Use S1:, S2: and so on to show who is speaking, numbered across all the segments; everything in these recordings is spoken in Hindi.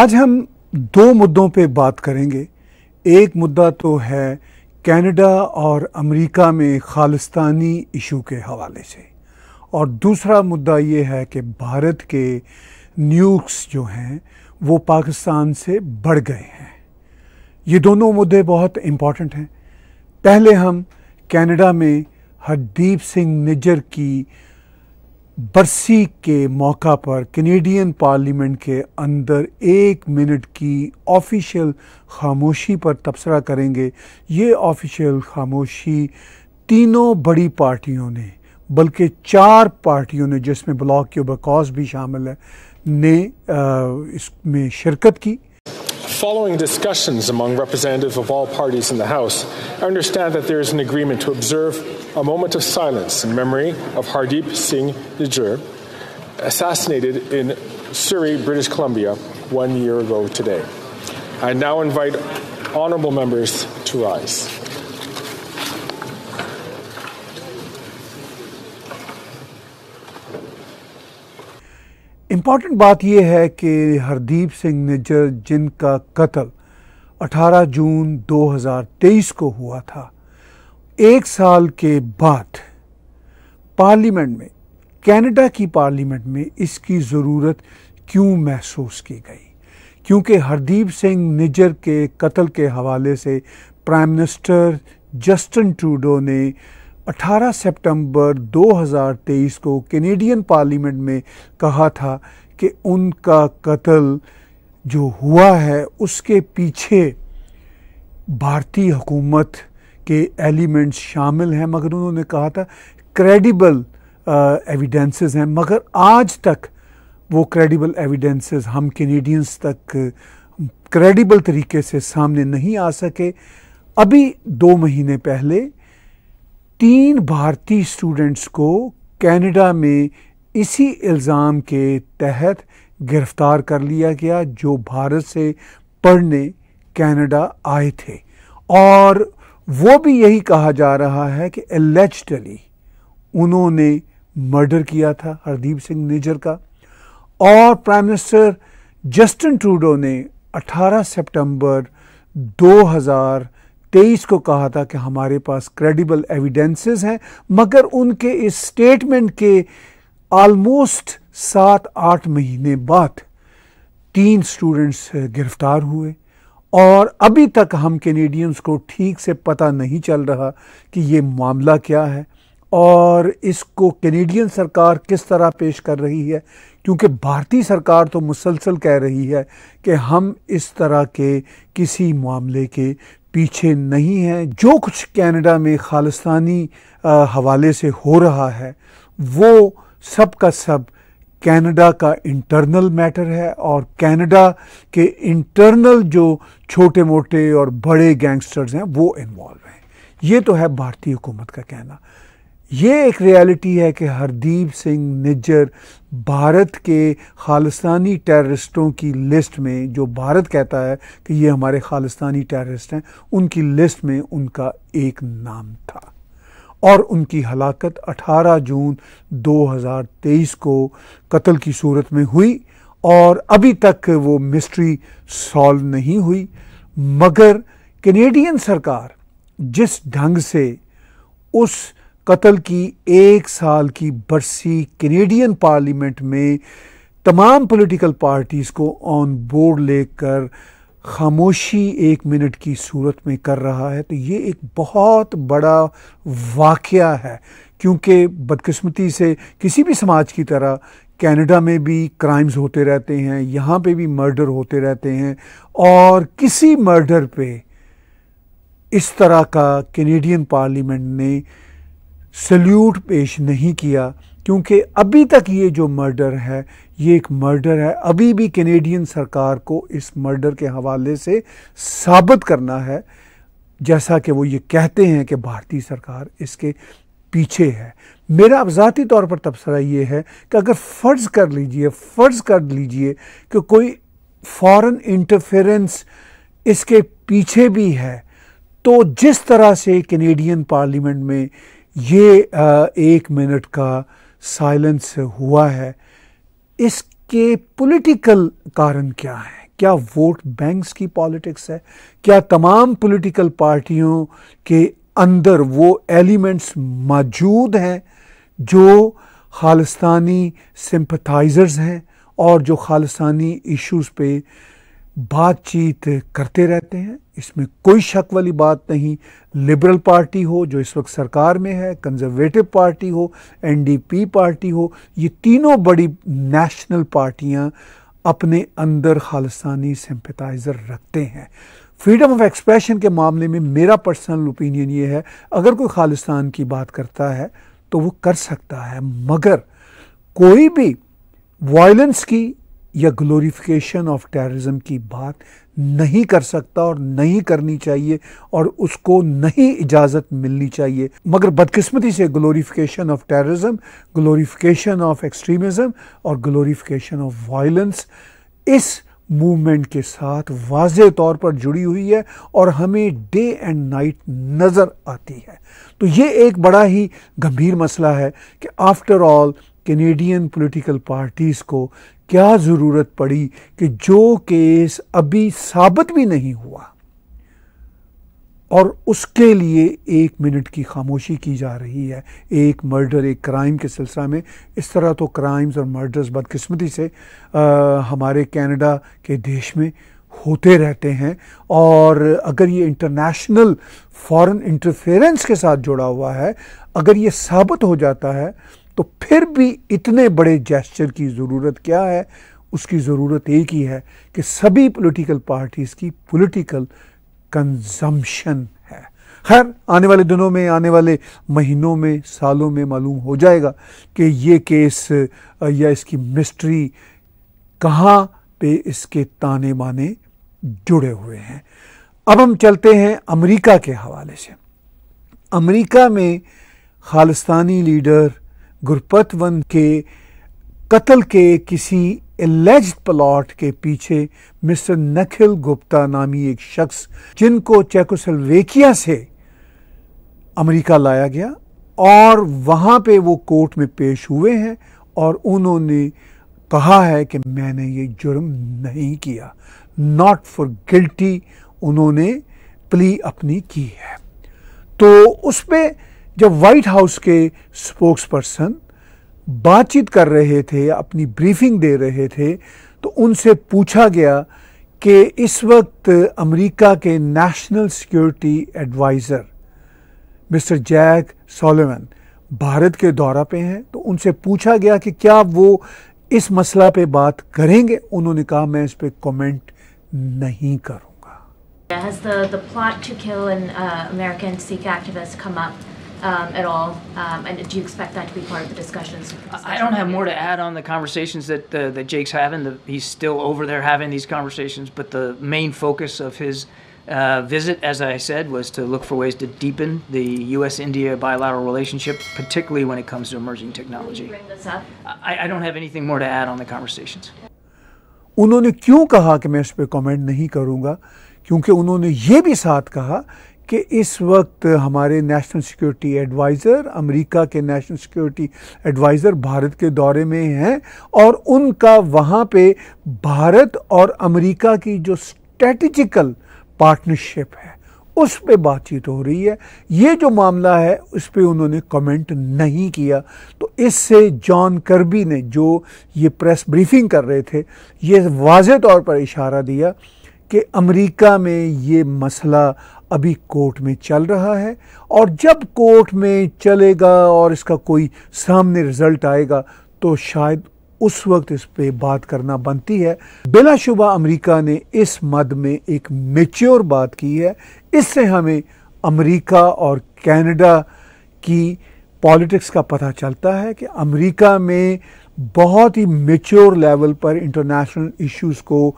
S1: आज हम दो मुद्दों पे बात करेंगे एक मुद्दा तो है कनाडा और अमेरिका में खालिस्तानी इशू के हवाले से और दूसरा मुद्दा ये है कि भारत के न्यूक्स जो हैं वो पाकिस्तान से बढ़ गए हैं ये दोनों मुद्दे बहुत इम्पॉर्टेंट हैं पहले हम कनाडा में हरदीप सिंह निजर की बरसी के मौका पर कनेडियन पार्लियामेंट के अंदर एक मिनट की ऑफिशियल खामोशी पर तबसरा करेंगे ये ऑफिशियल खामोशी तीनों बड़ी पार्टियों ने बल्कि चार पार्टियों ने जिसमें ब्लॉक के बकौस भी शामिल है ने इसमें शिरकत की Following discussions among representatives of all parties in the House, I understand that there is an agreement to observe a moment of silence in memory of Hardeep Singh Nijjar, assassinated in Surrey, British Columbia, one year ago today. I now invite honorable members to rise. Important बात यह है कि हरदीप सिंह निज्जर जिनका कत्ल 18 जून 2023 को हुआ था एक साल के बाद पार्लियामेंट में कनाडा की पार्लियामेंट में इसकी ज़रूरत क्यों महसूस की गई क्योंकि हरदीप सिंह निजर के कत्ल के हवाले से प्राइम मिनिस्टर जस्टिन ट्रूडो ने 18 सितंबर 2023 को कैनेडियन पार्लियामेंट में कहा था कि उनका कत्ल जो हुआ है उसके पीछे भारतीय हुकूमत के एलिमेंट्स शामिल हैं मगर उन्होंने कहा था क्रेडिबल एविडेंसेस हैं मगर आज तक वो क्रेडिबल एविडेंसेस हम कैनेडियंस तक क्रेडिबल तरीके से सामने नहीं आ सके अभी दो महीने पहले तीन भारतीय स्टूडेंट्स को कनाडा में इसी इल्ज़ाम के तहत गिरफ़्तार कर लिया गया जो भारत से पढ़ने कनाडा आए थे और वो भी यही कहा जा रहा है कि एलेजली उन्होंने मर्डर किया था हरदीप सिंह निजर का और प्राइम मिनिस्टर जस्टिन ट्रूडो ने 18 सितंबर तेईस को कहा था कि हमारे पास क्रेडिबल एविडेंसेस हैं मगर उनके इस स्टेटमेंट के आलमोस्ट सात आठ महीने बाद तीन स्टूडेंट्स गिरफ्तार हुए और अभी तक हम कैनेडियंस को ठीक से पता नहीं चल रहा कि ये मामला क्या है और इसको कैनेडियन सरकार किस तरह पेश कर रही है क्योंकि भारतीय सरकार तो मुसलसल कह रही है कि हम इस तरह के किसी मामले के पीछे नहीं है जो कुछ कनाडा में खालिस्तानी हवाले से हो रहा है वो सब का सब कनाडा का इंटरनल मैटर है और कनाडा के इंटरनल जो छोटे मोटे और बड़े गैंगस्टर्स हैं वो इन्वॉल्व हैं ये तो है भारतीय हुकूमत का कहना ये एक रियलिटी है कि हरदीप सिंह निज्जर भारत के खालिस्तानी टेररिस्टों की लिस्ट में जो भारत कहता है कि ये हमारे खालिस्तानी टेररिस्ट हैं उनकी लिस्ट में उनका एक नाम था और उनकी हलाकत 18 जून 2023 को कत्ल की सूरत में हुई और अभी तक वो मिस्ट्री सॉल्व नहीं हुई मगर कैनेडियन सरकार जिस ढंग से उस कत्ल की एक साल की बरसी कैनेडियन पार्लियामेंट में तमाम पॉलिटिकल पार्टीज़ को ऑन बोर्ड लेकर खामोशी एक मिनट की सूरत में कर रहा है तो ये एक बहुत बड़ा वाक़ है क्योंकि बदकिस्मती से किसी भी समाज की तरह कनाडा में भी क्राइम्स होते रहते हैं यहाँ पे भी मर्डर होते रहते हैं और किसी मर्डर पे इस तरह का कैनेडियन पार्लियामेंट ने सल्यूट पेश नहीं किया क्योंकि अभी तक ये जो मर्डर है ये एक मर्डर है अभी भी कैनेडियन सरकार को इस मर्डर के हवाले से साबित करना है जैसा कि वो ये कहते हैं कि भारतीय सरकार इसके पीछे है मेरा अब तौर पर तबसरा ये है कि अगर फ़र्ज़ कर लीजिए फ़र्ज़ कर लीजिए कि कोई फॉरेन इंटरफेरेंस इसके पीछे भी है तो जिस तरह से कैनेडियन पार्लियामेंट में ये एक मिनट का साइलेंस हुआ है इसके पॉलिटिकल कारण क्या है क्या वोट बैंक्स की पॉलिटिक्स है क्या तमाम पॉलिटिकल पार्टियों के अंदर वो एलिमेंट्स मौजूद हैं जो खालिस्तानी सिंपथाइज़र्स हैं और जो खालिस्तानी इश्यूज़ पे बातचीत करते रहते हैं इसमें कोई शक वाली बात नहीं लिबरल पार्टी हो जो इस वक्त सरकार में है कंजर्वेटिव पार्टी हो एनडीपी पार्टी हो ये तीनों बड़ी नेशनल पार्टियां अपने अंदर खालसानी सिंपथाइज़र रखते हैं फ्रीडम ऑफ एक्सप्रेशन के मामले में मेरा पर्सनल ओपिनियन ये है अगर कोई खालिस्तान की बात करता है तो वो कर सकता है मगर कोई भी वायलेंस की या ग्लोरीफिकेशन ऑफ टेररिज्म की बात नहीं कर सकता और नहीं करनी चाहिए और उसको नहीं इजाज़त मिलनी चाहिए मगर बदकिस्मती से glorification of terrorism glorification of extremism और ग्लोरीफिकेशन ऑफ वायलेंस इस मूवमेंट के साथ वाज तौर पर जुड़ी हुई है और हमें डे एंड नाइट नज़र आती है तो ये एक बड़ा ही गंभीर मसला है कि after all Canadian political parties को क्या ज़रूरत पड़ी कि जो केस अभी साबित भी नहीं हुआ और उसके लिए एक मिनट की खामोशी की जा रही है एक मर्डर एक क्राइम के सिलसिला में इस तरह तो क्राइम्स और मर्डर्स बदकिस्मती से आ, हमारे कनाडा के देश में होते रहते हैं और अगर ये इंटरनेशनल फॉरेन इंटरफेरेंस के साथ जुड़ा हुआ है अगर ये साबित हो जाता है तो फिर भी इतने बड़े जेस्चर की ज़रूरत क्या है उसकी ज़रूरत एक ही है कि सभी पॉलिटिकल पार्टीज़ की पॉलिटिकल कंजम्पशन है खैर आने वाले दिनों में आने वाले महीनों में सालों में मालूम हो जाएगा कि ये केस या इसकी मिस्ट्री कहाँ पे इसके ताने बाने जुड़े हुए हैं अब हम चलते हैं अमेरिका के हवाले से अमेरिका में खालिस्तानी लीडर गुरपतवन के कत्ल के किसी एलेज प्लॉट के पीछे मिस्टर नखिल गुप्ता नामी एक शख्स जिनको चेकोसलवेकिया से अमेरिका लाया गया और वहाँ पे वो कोर्ट में पेश हुए हैं और उन्होंने कहा है कि मैंने ये जुर्म नहीं किया नॉट फॉर गिल्टी उन्होंने प्ली अपनी की है तो उसमें जब व्हाइट हाउस के स्पोक्स पर्सन बातचीत कर रहे थे अपनी ब्रीफिंग दे रहे थे तो उनसे पूछा गया कि इस वक्त अमेरिका के national security adviser mister Jack Solomon Bharat के दौरा पे हैं तो उनसे पूछा गया कि क्या वो इस मसला पे बात करेंगे उन्होंने कहा मैं इस पे कमेंट नहीं करूँगा Has the, the plot to kill an uh, American Sikh activist come up? um, at all? Um, and do you expect that to be part of the discussions? I don't have more to add on the conversations that uh, that Jake's having. The, he's still over there having these conversations, but the main focus of his uh, visit, as I said, was to look for ways to deepen the U.S.-India bilateral relationship, particularly when it comes to emerging technology. I, I don't have anything more to add on the conversations. उन्होंने क्यों कहा कि मैं इस पर कमेंट नहीं करूंगा क्योंकि उन्होंने ये भी साथ कहा कि इस वक्त हमारे नेशनल सिक्योरिटी एडवाइज़र अमेरिका के नेशनल सिक्योरिटी एडवाइज़र भारत के दौरे में हैं और उनका वहाँ पे भारत और अमेरिका की जो स्ट्रेटिजिकल पार्टनरशिप है उस पे बातचीत हो रही है ये जो मामला है उस पे उन्होंने कमेंट नहीं किया तो इससे जॉन करबी ने जो ये प्रेस ब्रीफिंग कर रहे थे ये वाज तौर पर इशारा दिया कि अमेरिका में ये मसला अभी कोर्ट में चल रहा है और जब कोर्ट में चलेगा और इसका कोई सामने रिजल्ट आएगा तो शायद उस वक्त इस पे बात करना बनती है बिलाशुबा अमेरिका ने इस मद में एक मेच्योर बात की है इससे हमें अमेरिका और कनाडा की पॉलिटिक्स का पता चलता है कि अमेरिका में बहुत ही मेच्योर लेवल पर इंटरनेशनल इश्यूज को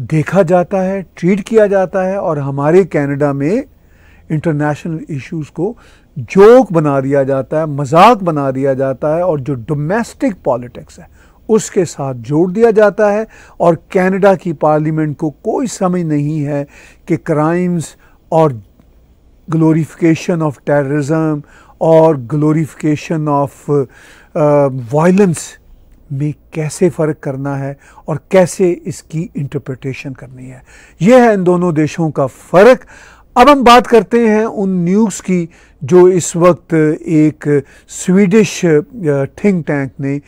S1: देखा जाता है ट्रीट किया जाता है और हमारे कनाडा में इंटरनेशनल इश्यूज को जोक बना दिया जाता है मजाक बना दिया जाता है और जो डोमेस्टिक पॉलिटिक्स है उसके साथ जोड़ दिया जाता है और कनाडा की पार्लियामेंट को कोई समझ नहीं है कि क्राइम्स और ग्लोरीफिकेशन ऑफ टेररिज्म और ग्लोरीफिकेशन ऑफ वायलेंस में कैसे फ़र्क करना है और कैसे इसकी इंटरप्रटेशन करनी है यह है इन दोनों देशों का फ़र्क अब हम बात करते हैं उन न्यूज़ की जो इस वक्त एक स्वीडिश थिंक टैंक ने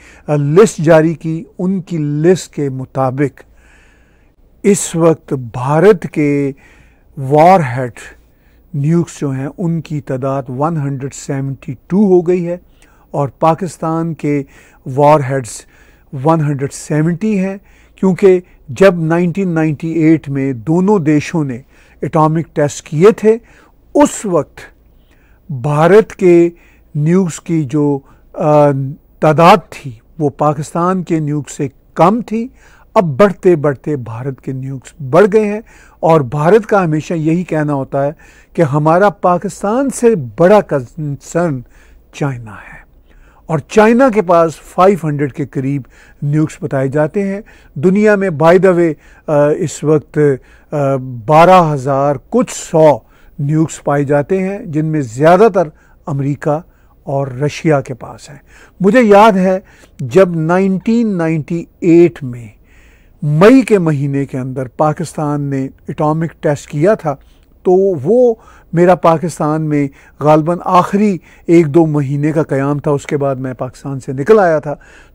S1: लिस्ट जारी की उनकी लिस्ट के मुताबिक इस वक्त भारत के वॉर हेड न्यूक्स जो हैं उनकी तादाद 172 हो गई है और पाकिस्तान के वॉर हेड्स 170 हैं क्योंकि जब 1998 में दोनों देशों ने एटॉमिक टेस्ट किए थे उस वक्त भारत के न्यूक्स की जो तादाद थी वो पाकिस्तान के न्यूज़ से कम थी अब बढ़ते बढ़ते भारत के न्यूक्स बढ़ गए हैं और भारत का हमेशा यही कहना होता है कि हमारा पाकिस्तान से बड़ा कंसर्न चाइना है और चाइना के पास 500 के करीब न्यूक्स बताए जाते हैं दुनिया में बाय द वे इस वक्त बारह हज़ार कुछ सौ न्यूक्स पाए जाते हैं जिनमें ज़्यादातर अमेरिका और रशिया के पास हैं मुझे याद है जब 1998 में मई के महीने के अंदर पाकिस्तान ने एटॉमिक टेस्ट किया था तो वो मेरा पाकिस्तान में गालबा आखिरी एक दो महीने का क्याम था उसके बाद मैं पाकिस्तान से निकल आया था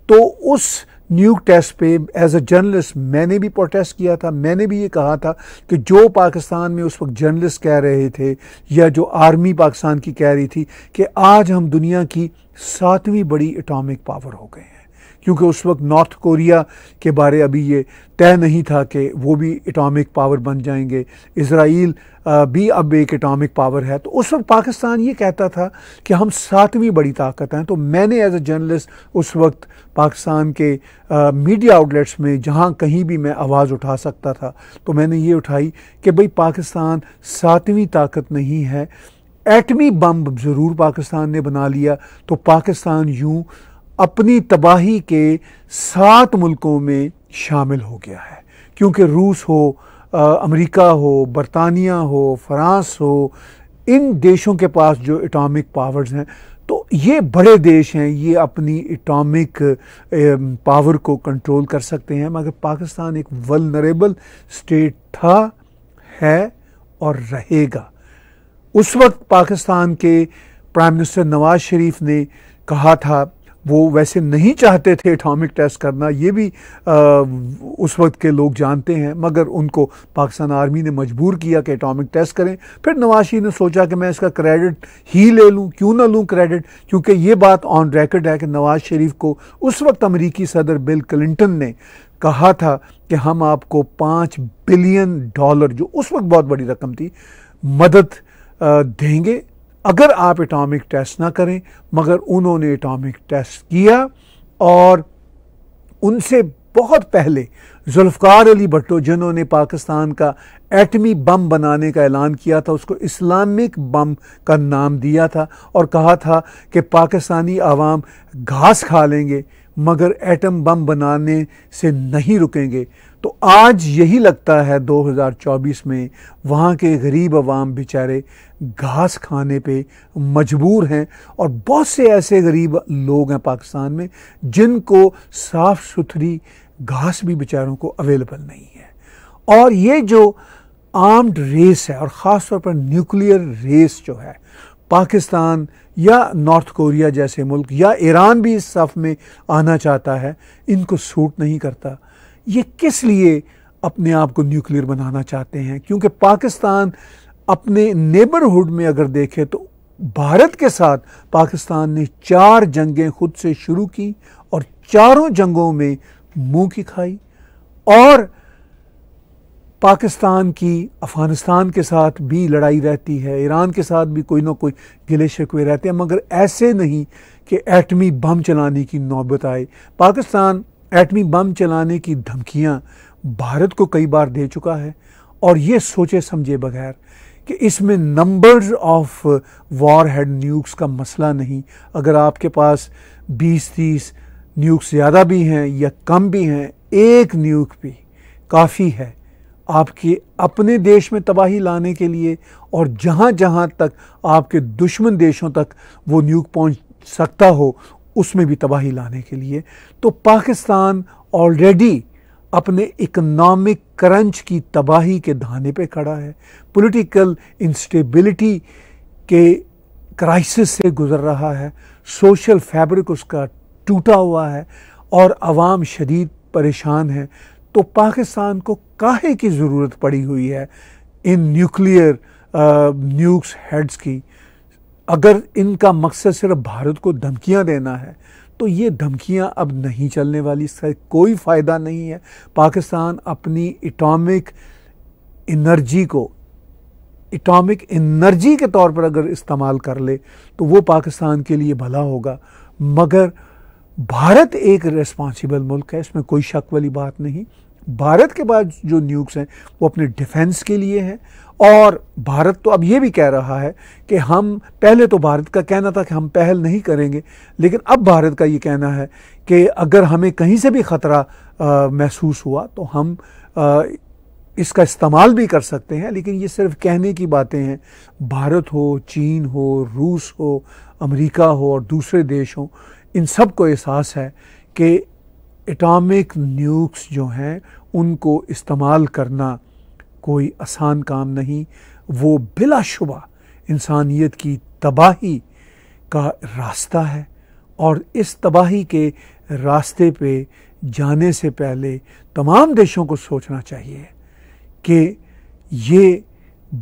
S1: तो उस न्यूक टेस्ट पे एज अ जर्नलिस्ट मैंने भी प्रोटेस्ट किया था मैंने भी ये कहा था कि जो पाकिस्तान में उस वक्त जर्नलिस्ट कह रहे थे या जो आर्मी पाकिस्तान की कह रही थी कि आज हम दुनिया की सातवीं बड़ी एटॉमिक पावर हो गए हैं क्योंकि उस वक्त नॉर्थ कोरिया के बारे अभी ये तय नहीं था कि वो भी एटॉमिक पावर बन जाएंगे इसराइल भी अब एक एटॉमिक पावर है तो उस वक्त पाकिस्तान ये कहता था कि हम सातवीं बड़ी ताकत हैं तो मैंने एज ए जर्नलिस्ट उस वक्त पाकिस्तान के आ, मीडिया आउटलेट्स में जहाँ कहीं भी मैं आवाज़ उठा सकता था तो मैंने ये उठाई कि भाई पाकिस्तान सातवीं ताकत नहीं है एटमी बम ज़रूर पाकिस्तान ने बना लिया तो पाकिस्तान यूँ अपनी तबाही के सात मुल्कों में शामिल हो गया है क्योंकि रूस हो अमेरिका हो बरतानिया हो फ्रांस हो इन देशों के पास जो एटॉमिक पावर्स हैं तो ये बड़े देश हैं ये अपनी एटॉमिक पावर को कंट्रोल कर सकते हैं मगर पाकिस्तान एक वलनरेबल स्टेट था है और रहेगा उस वक्त पाकिस्तान के प्राइम मिनिस्टर नवाज शरीफ ने कहा था वो वैसे नहीं चाहते थे एटॉमिक टेस्ट करना ये भी आ, उस वक्त के लोग जानते हैं मगर उनको पाकिस्तान आर्मी ने मजबूर किया कि एटॉमिक टेस्ट करें फिर नवाशी ने सोचा कि मैं इसका क्रेडिट ही ले लूँ क्यों ना लूँ क्रेडिट क्योंकि ये बात ऑन रिकॉर्ड है कि नवाज शरीफ को उस वक्त अमरीकी सदर बिल क्लिंटन ने कहा था कि हम आपको पाँच बिलियन डॉलर जो उस वक्त बहुत बड़ी रकम थी मदद देंगे अगर आप एटॉमिक टेस्ट ना करें मगर उन्होंने एटॉमिक टेस्ट किया और उनसे बहुत पहले जुल्फ़कार अली भट्टो जिन्होंने पाकिस्तान का एटमी बम बनाने का ऐलान किया था उसको इस्लामिक बम का नाम दिया था और कहा था कि पाकिस्तानी आवाम घास खा लेंगे मगर एटम बम बनाने से नहीं रुकेंगे तो आज यही लगता है 2024 में वहाँ के गरीब आवाम बेचारे घास खाने पे मजबूर हैं और बहुत से ऐसे गरीब लोग हैं पाकिस्तान में जिनको साफ़ सुथरी घास भी बेचारों को अवेलेबल नहीं है और ये जो आर्म्ड रेस है और ख़ास तौर पर न्यूक्लियर रेस जो है पाकिस्तान या नॉर्थ कोरिया जैसे मुल्क या ईरान भी इस सफ़ में आना चाहता है इनको सूट नहीं करता ये किस लिए अपने आप को न्यूक्लियर बनाना चाहते हैं क्योंकि पाकिस्तान अपने नेबरहुड में अगर देखे तो भारत के साथ पाकिस्तान ने चार जंगें खुद से शुरू की और चारों जंगों में मुंह की खाई और पाकिस्तान की अफ़गानिस्तान के साथ भी लड़ाई रहती है ईरान के साथ भी कोई ना कोई गिले शिकवे रहते हैं मगर ऐसे नहीं कि एटमी बम चलाने की नौबत आए पाकिस्तान एटमी बम चलाने की धमकियाँ भारत को कई बार दे चुका है और ये सोचे समझे बगैर कि इसमें numbers of warhead nukes का मसला नहीं अगर आपके पास 20-30 न्यूक्स ज़्यादा भी हैं या कम भी हैं एक न्यूक भी काफ़ी है आपके अपने देश में तबाही लाने के लिए और जहाँ जहाँ तक आपके दुश्मन देशों तक वो न्यूक पहुँच सकता हो उसमें भी तबाही लाने के लिए तो पाकिस्तान ऑलरेडी अपने इकोनॉमिक करंच की तबाही के धाने पे खड़ा है पॉलिटिकल इंस्टेबिलिटी के क्राइसिस से गुज़र रहा है सोशल फैब्रिक उसका टूटा हुआ है और आवाम शदीद परेशान है तो पाकिस्तान को काहे की ज़रूरत पड़ी हुई है इन न्यूक्लियर न्यूक्स हेड्स की अगर इनका मकसद सिर्फ भारत को धमकियां देना है तो ये धमकियां अब नहीं चलने वाली इसका कोई फ़ायदा नहीं है पाकिस्तान अपनी इटॉमिक एनर्जी को इटॉमिक एनर्जी के तौर पर अगर इस्तेमाल कर ले तो वो पाकिस्तान के लिए भला होगा मगर भारत एक रिस्पॉन्सिबल मुल्क है इसमें कोई शक वाली बात नहीं भारत के पास जो न्यूक्स हैं वो अपने डिफेंस के लिए हैं और भारत तो अब ये भी कह रहा है कि हम पहले तो भारत का कहना था कि हम पहल नहीं करेंगे लेकिन अब भारत का ये कहना है कि अगर हमें कहीं से भी ख़तरा महसूस हुआ तो हम आ, इसका इस्तेमाल भी कर सकते हैं लेकिन ये सिर्फ कहने की बातें हैं भारत हो चीन हो रूस हो अमेरिका हो और दूसरे देश हो इन सब को एहसास है कि एटॉमिक न्यूक्स जो हैं उनको इस्तेमाल करना कोई आसान काम नहीं वो बिलाशुबा इंसानियत की तबाही का रास्ता है और इस तबाही के रास्ते पे जाने से पहले तमाम देशों को सोचना चाहिए कि ये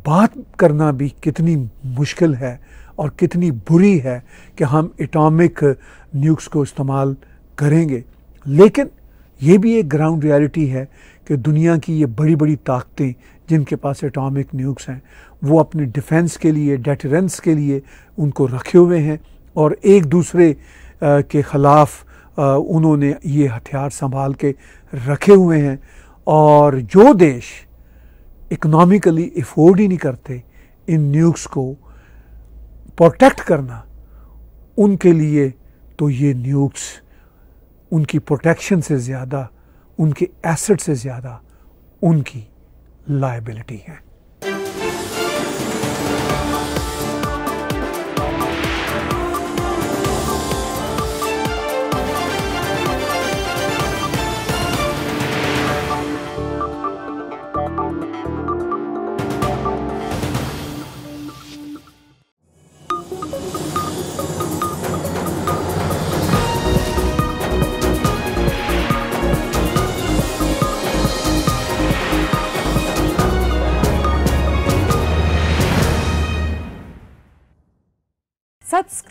S1: बात करना भी कितनी मुश्किल है और कितनी बुरी है कि हम एटॉमिक न्यूक्स को इस्तेमाल करेंगे लेकिन ये भी एक ग्राउंड रियलिटी है कि दुनिया की ये बड़ी बड़ी ताकतें जिनके पास एटॉमिक न्यूक्स हैं वो अपने डिफेंस के लिए डेटरेंस के लिए उनको रखे हुए हैं और एक दूसरे के ख़िलाफ़ उन्होंने ये हथियार संभाल के रखे हुए हैं और जो देश इकनॉमिकली अफोर्ड ही नहीं करते इन न्यूक्स को प्रोटेक्ट करना उनके लिए तो ये न्यूक्स उनकी प्रोटेक्शन से ज़्यादा उनके एसेट से ज़्यादा उनकी लाइबिलिटी है